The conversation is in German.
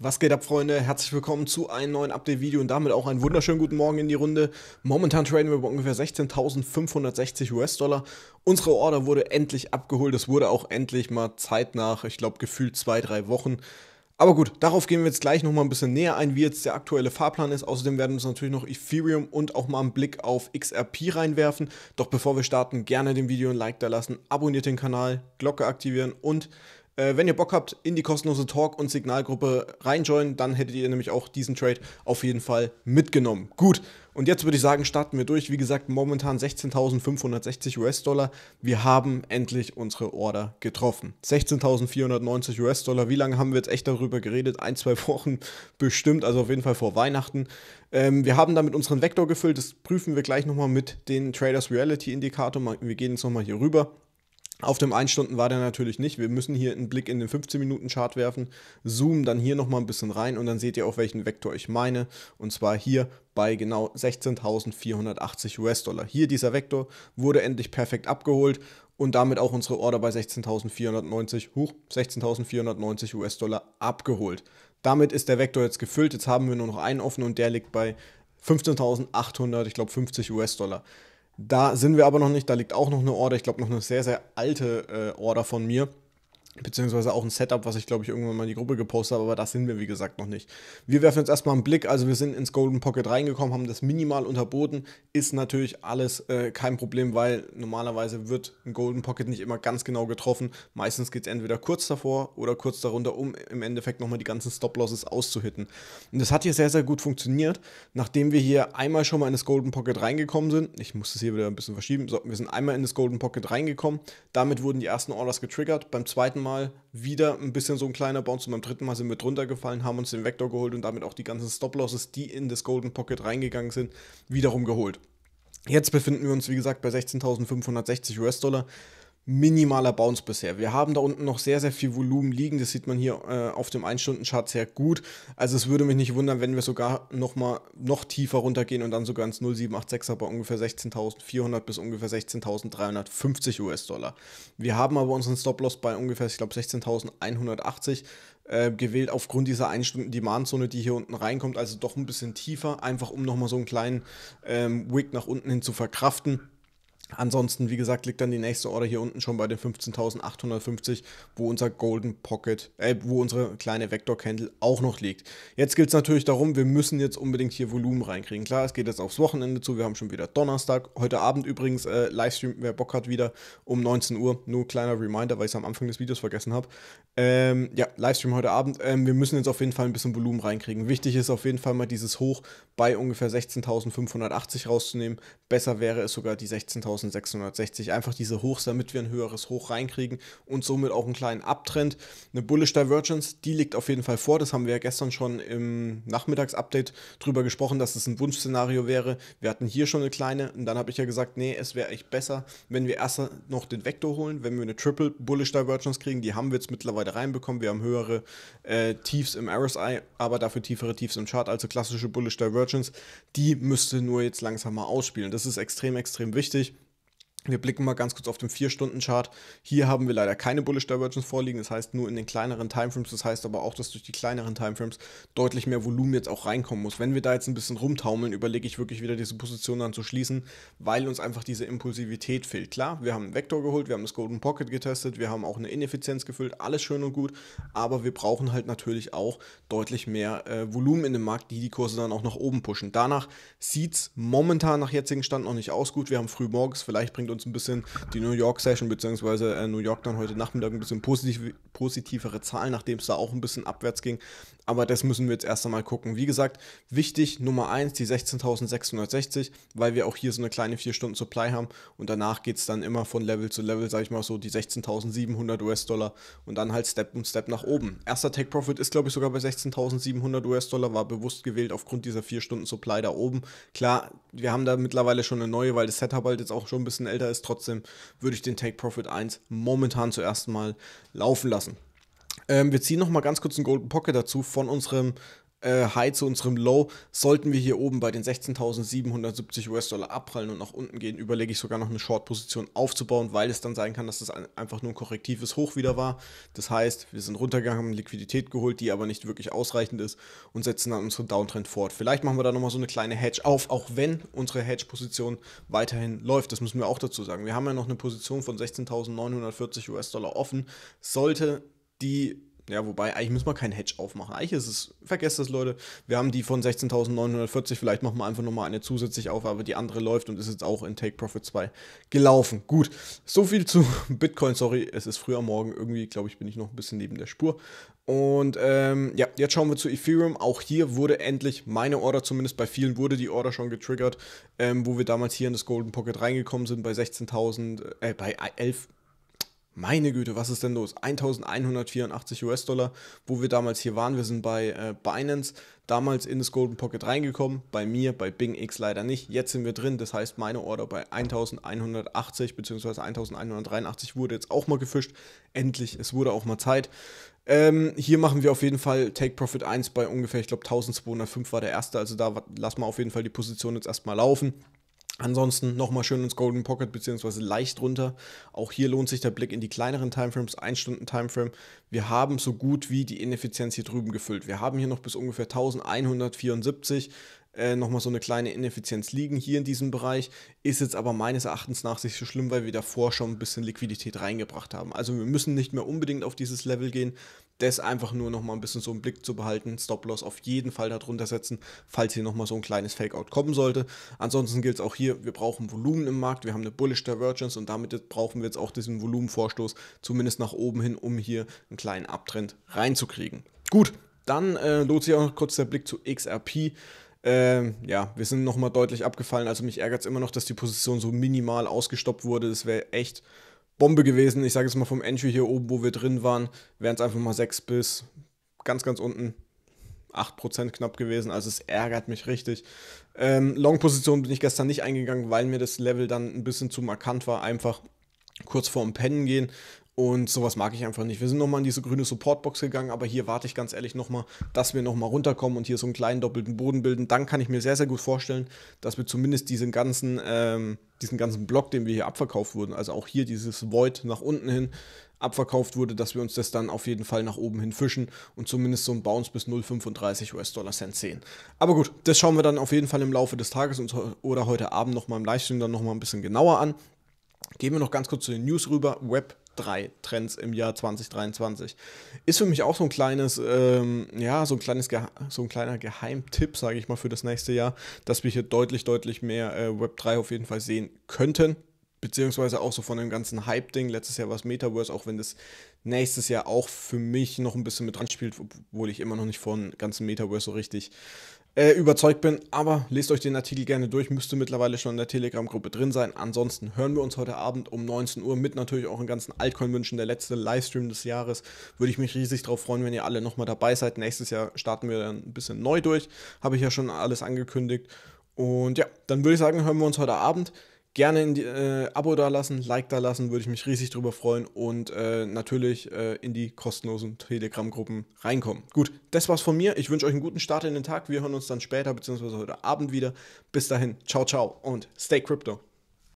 Was geht ab, Freunde? Herzlich willkommen zu einem neuen Update-Video und damit auch einen wunderschönen guten Morgen in die Runde. Momentan traden wir bei ungefähr 16.560 US-Dollar. Unsere Order wurde endlich abgeholt. Es wurde auch endlich mal Zeit nach, ich glaube, gefühlt zwei, drei Wochen. Aber gut, darauf gehen wir jetzt gleich nochmal ein bisschen näher ein, wie jetzt der aktuelle Fahrplan ist. Außerdem werden wir uns natürlich noch Ethereum und auch mal einen Blick auf XRP reinwerfen. Doch bevor wir starten, gerne dem Video ein Like da lassen, abonniert den Kanal, Glocke aktivieren und äh, wenn ihr Bock habt, in die kostenlose Talk- und Signalgruppe reinjoinen, dann hättet ihr nämlich auch diesen Trade auf jeden Fall mitgenommen. Gut, und jetzt würde ich sagen, starten wir durch. Wie gesagt, momentan 16.560 US-Dollar. Wir haben endlich unsere Order getroffen. 16.490 US-Dollar. Wie lange haben wir jetzt echt darüber geredet? Ein, zwei Wochen bestimmt, also auf jeden Fall vor Weihnachten. Ähm, wir haben damit unseren Vektor gefüllt. Das prüfen wir gleich nochmal mit den Traders Reality Indikator. Wir gehen jetzt nochmal hier rüber auf dem 1 Stunden war der natürlich nicht. Wir müssen hier einen Blick in den 15-Minuten-Chart werfen, zoomen dann hier nochmal ein bisschen rein und dann seht ihr auch, welchen Vektor ich meine. Und zwar hier bei genau 16.480 US-Dollar. Hier dieser Vektor wurde endlich perfekt abgeholt und damit auch unsere Order bei 16.490, hoch 16.490 US-Dollar abgeholt. Damit ist der Vektor jetzt gefüllt. Jetzt haben wir nur noch einen offen und der liegt bei 15.800, ich glaube 50 US-Dollar. Da sind wir aber noch nicht, da liegt auch noch eine Order, ich glaube noch eine sehr, sehr alte äh, Order von mir. Beziehungsweise auch ein Setup, was ich glaube ich irgendwann mal in die Gruppe gepostet habe, aber das sind wir wie gesagt noch nicht. Wir werfen jetzt erstmal einen Blick, also wir sind ins Golden Pocket reingekommen, haben das minimal unterboten, ist natürlich alles äh, kein Problem, weil normalerweise wird ein Golden Pocket nicht immer ganz genau getroffen. Meistens geht es entweder kurz davor oder kurz darunter, um im Endeffekt nochmal die ganzen Stop-Losses auszuhitten. Und das hat hier sehr, sehr gut funktioniert, nachdem wir hier einmal schon mal in das Golden Pocket reingekommen sind. Ich muss das hier wieder ein bisschen verschieben. So, wir sind einmal in das Golden Pocket reingekommen, damit wurden die ersten Orders getriggert, beim zweiten Mal Mal wieder ein bisschen so ein kleiner Bounce und beim dritten Mal sind wir drunter gefallen, haben uns den Vektor geholt und damit auch die ganzen Stop-Losses, die in das Golden Pocket reingegangen sind, wiederum geholt. Jetzt befinden wir uns, wie gesagt, bei 16.560 US-Dollar minimaler Bounce bisher. Wir haben da unten noch sehr, sehr viel Volumen liegen. Das sieht man hier äh, auf dem 1-Stunden-Chart sehr gut. Also es würde mich nicht wundern, wenn wir sogar noch mal noch tiefer runtergehen und dann sogar ins 0786er bei ungefähr 16.400 bis ungefähr 16.350 US-Dollar. Wir haben aber unseren Stop-Loss bei ungefähr, ich glaube, 16.180 äh, gewählt aufgrund dieser 1-Stunden-Demand-Zone, die hier unten reinkommt. Also doch ein bisschen tiefer, einfach um nochmal so einen kleinen ähm, Wick nach unten hin zu verkraften Ansonsten, wie gesagt, liegt dann die nächste Order hier unten schon bei den 15.850, wo unser Golden Pocket, äh, wo unsere kleine Vector Candle auch noch liegt. Jetzt gilt es natürlich darum, wir müssen jetzt unbedingt hier Volumen reinkriegen. Klar, es geht jetzt aufs Wochenende zu, wir haben schon wieder Donnerstag. Heute Abend übrigens äh, Livestream, wer Bock hat, wieder um 19 Uhr. Nur kleiner Reminder, weil ich es am Anfang des Videos vergessen habe. Ähm, ja, Livestream heute Abend. Ähm, wir müssen jetzt auf jeden Fall ein bisschen Volumen reinkriegen. Wichtig ist auf jeden Fall mal dieses Hoch bei ungefähr 16.580 rauszunehmen. Besser wäre es sogar die 16.000. 1660. Einfach diese Hochs, damit wir ein höheres Hoch reinkriegen und somit auch einen kleinen Abtrend. Eine Bullish Divergence, die liegt auf jeden Fall vor. Das haben wir ja gestern schon im Nachmittagsupdate drüber gesprochen, dass es ein Wunschszenario wäre. Wir hatten hier schon eine kleine und dann habe ich ja gesagt, nee, es wäre echt besser, wenn wir erst noch den Vektor holen, wenn wir eine Triple Bullish Divergence kriegen. Die haben wir jetzt mittlerweile reinbekommen. Wir haben höhere äh, Tiefs im RSI, aber dafür tiefere Tiefs im Chart. Also klassische Bullish Divergence. Die müsste nur jetzt langsam mal ausspielen. Das ist extrem, extrem wichtig. Wir blicken mal ganz kurz auf den 4-Stunden-Chart. Hier haben wir leider keine Bullish Divergence vorliegen, das heißt nur in den kleineren Timeframes. Das heißt aber auch, dass durch die kleineren Timeframes deutlich mehr Volumen jetzt auch reinkommen muss. Wenn wir da jetzt ein bisschen rumtaumeln, überlege ich wirklich wieder diese Position dann zu schließen, weil uns einfach diese Impulsivität fehlt. Klar, wir haben einen Vektor geholt, wir haben das Golden Pocket getestet, wir haben auch eine Ineffizienz gefüllt, alles schön und gut, aber wir brauchen halt natürlich auch deutlich mehr äh, Volumen in dem Markt, die die Kurse dann auch nach oben pushen. Danach sieht es momentan nach jetzigem Stand noch nicht aus gut. Wir haben früh morgens, vielleicht bringt uns uns ein bisschen die New York Session, beziehungsweise äh, New York dann heute Nachmittag ein bisschen positiv, positivere Zahlen, nachdem es da auch ein bisschen abwärts ging. Aber das müssen wir jetzt erst einmal gucken. Wie gesagt, wichtig Nummer 1, die 16.660, weil wir auch hier so eine kleine 4-Stunden-Supply haben und danach geht es dann immer von Level zu Level, sage ich mal so, die 16.700 US-Dollar und dann halt Step und Step nach oben. Erster Take Profit ist, glaube ich, sogar bei 16.700 US-Dollar, war bewusst gewählt aufgrund dieser 4-Stunden-Supply da oben. Klar, wir haben da mittlerweile schon eine neue, weil das Setup halt jetzt auch schon ein bisschen älter ist. Trotzdem würde ich den Take Profit 1 momentan zuerst mal laufen lassen. Ähm, wir ziehen nochmal ganz kurz einen Golden Pocket dazu von unserem äh, High zu unserem Low. Sollten wir hier oben bei den 16.770 US-Dollar abprallen und nach unten gehen, überlege ich sogar noch eine Short-Position aufzubauen, weil es dann sein kann, dass das einfach nur ein korrektives Hoch wieder war. Das heißt, wir sind runtergegangen, haben Liquidität geholt, die aber nicht wirklich ausreichend ist und setzen dann unseren Downtrend fort. Vielleicht machen wir da nochmal so eine kleine Hedge auf, auch wenn unsere Hedge-Position weiterhin läuft. Das müssen wir auch dazu sagen. Wir haben ja noch eine Position von 16.940 US-Dollar offen. Sollte die ja, wobei, eigentlich müssen wir kein Hedge aufmachen. Eigentlich ist es, vergesst das, Leute. Wir haben die von 16.940, vielleicht machen wir einfach nochmal eine zusätzlich auf, aber die andere läuft und ist jetzt auch in Take Profit 2 gelaufen. Gut, so viel zu Bitcoin, sorry, es ist früh am Morgen. Irgendwie, glaube ich, bin ich noch ein bisschen neben der Spur. Und ähm, ja, jetzt schauen wir zu Ethereum. Auch hier wurde endlich meine Order, zumindest bei vielen wurde die Order schon getriggert, ähm, wo wir damals hier in das Golden Pocket reingekommen sind bei 16.000, äh, bei 11.000. Meine Güte, was ist denn los? 1184 US-Dollar, wo wir damals hier waren. Wir sind bei äh, Binance, damals in das Golden Pocket reingekommen. Bei mir, bei Bing X leider nicht. Jetzt sind wir drin. Das heißt, meine Order bei 1180 bzw. 1183 wurde jetzt auch mal gefischt. Endlich, es wurde auch mal Zeit. Ähm, hier machen wir auf jeden Fall Take Profit 1 bei ungefähr, ich glaube 1205 war der erste. Also da lassen wir auf jeden Fall die Position jetzt erstmal laufen. Ansonsten nochmal schön ins Golden Pocket beziehungsweise leicht runter. Auch hier lohnt sich der Blick in die kleineren Timeframes, 1 Stunden Timeframe. Wir haben so gut wie die Ineffizienz hier drüben gefüllt. Wir haben hier noch bis ungefähr 1174 äh, nochmal so eine kleine Ineffizienz liegen hier in diesem Bereich. Ist jetzt aber meines Erachtens nach nicht so schlimm, weil wir davor schon ein bisschen Liquidität reingebracht haben. Also wir müssen nicht mehr unbedingt auf dieses Level gehen das einfach nur noch mal ein bisschen so im Blick zu behalten. Stop-Loss auf jeden Fall darunter setzen, falls hier noch mal so ein kleines Fake-Out kommen sollte. Ansonsten gilt es auch hier, wir brauchen Volumen im Markt, wir haben eine Bullish Divergence und damit brauchen wir jetzt auch diesen Volumenvorstoß, zumindest nach oben hin, um hier einen kleinen Abtrend reinzukriegen. Gut, dann äh, lohnt sich auch noch kurz der Blick zu XRP. Ähm, ja, wir sind nochmal deutlich abgefallen. Also mich ärgert es immer noch, dass die Position so minimal ausgestoppt wurde. Das wäre echt Bombe gewesen. Ich sage es mal vom Entry hier oben, wo wir drin waren, wären es einfach mal 6 bis ganz, ganz unten 8% knapp gewesen. Also es ärgert mich richtig. Ähm, Long-Position bin ich gestern nicht eingegangen, weil mir das Level dann ein bisschen zu markant war. Einfach kurz vorm Pennen gehen. Und sowas mag ich einfach nicht. Wir sind nochmal in diese grüne Supportbox gegangen, aber hier warte ich ganz ehrlich nochmal, dass wir nochmal runterkommen und hier so einen kleinen doppelten Boden bilden. Dann kann ich mir sehr, sehr gut vorstellen, dass wir zumindest diesen ganzen, ähm, diesen ganzen Block, den wir hier abverkauft wurden, also auch hier dieses Void nach unten hin abverkauft wurde, dass wir uns das dann auf jeden Fall nach oben hin fischen und zumindest so ein Bounce bis 0,35 US-Dollar Cent sehen. Aber gut, das schauen wir dann auf jeden Fall im Laufe des Tages und, oder heute Abend nochmal im Livestream dann nochmal ein bisschen genauer an. Gehen wir noch ganz kurz zu den News rüber. Web drei Trends im Jahr 2023. Ist für mich auch so ein kleines, ähm, ja, so ein kleines, so ein kleiner Geheimtipp, sage ich mal, für das nächste Jahr, dass wir hier deutlich, deutlich mehr äh, Web 3 auf jeden Fall sehen könnten. Beziehungsweise auch so von dem ganzen Hype-Ding. Letztes Jahr war es Metaverse, auch wenn das nächstes Jahr auch für mich noch ein bisschen mit dran spielt, obwohl ich immer noch nicht von ganzen Metaverse so richtig äh, überzeugt bin. Aber lest euch den Artikel gerne durch, müsste mittlerweile schon in der Telegram-Gruppe drin sein. Ansonsten hören wir uns heute Abend um 19 Uhr mit natürlich auch den ganzen Altcoin-Wünschen. Der letzte Livestream des Jahres. Würde ich mich riesig darauf freuen, wenn ihr alle nochmal dabei seid. Nächstes Jahr starten wir dann ein bisschen neu durch. Habe ich ja schon alles angekündigt. Und ja, dann würde ich sagen, hören wir uns heute Abend. Gerne ein äh, Abo dalassen, Like dalassen, würde ich mich riesig drüber freuen und äh, natürlich äh, in die kostenlosen Telegram-Gruppen reinkommen. Gut, das war's von mir. Ich wünsche euch einen guten Start in den Tag. Wir hören uns dann später bzw. heute Abend wieder. Bis dahin, ciao, ciao und stay crypto.